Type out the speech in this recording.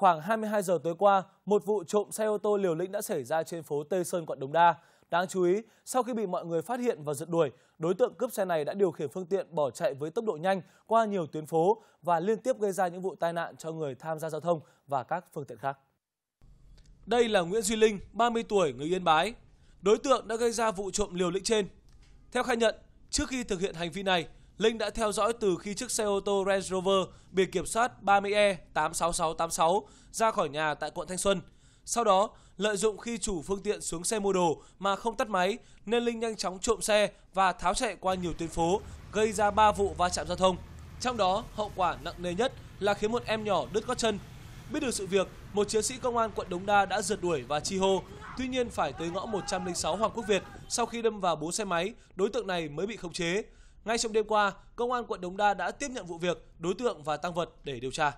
Khoảng 22 giờ tối qua, một vụ trộm xe ô tô liều lĩnh đã xảy ra trên phố Tây Sơn, quận Đống Đa. Đáng chú ý, sau khi bị mọi người phát hiện và giật đuổi, đối tượng cướp xe này đã điều khiển phương tiện bỏ chạy với tốc độ nhanh qua nhiều tuyến phố và liên tiếp gây ra những vụ tai nạn cho người tham gia giao thông và các phương tiện khác. Đây là Nguyễn Duy Linh, 30 tuổi, người Yên Bái. Đối tượng đã gây ra vụ trộm liều lĩnh trên. Theo khai nhận, trước khi thực hiện hành vi này, Linh đã theo dõi từ khi chiếc xe ô tô Range Rover biển kiểm soát 30E86686 ra khỏi nhà tại quận Thanh Xuân. Sau đó, lợi dụng khi chủ phương tiện xuống xe mua đồ mà không tắt máy nên Linh nhanh chóng trộm xe và tháo chạy qua nhiều tuyến phố, gây ra 3 vụ va chạm giao thông. Trong đó, hậu quả nặng nề nhất là khiến một em nhỏ đứt gót chân. Biết được sự việc, một chiến sĩ công an quận Đống Đa đã rượt đuổi và chi hô. Tuy nhiên phải tới ngõ 106 Hoàng Quốc Việt, sau khi đâm vào bốn xe máy, đối tượng này mới bị khống chế. Ngay trong đêm qua, công an quận Đống Đa đã tiếp nhận vụ việc, đối tượng và tăng vật để điều tra.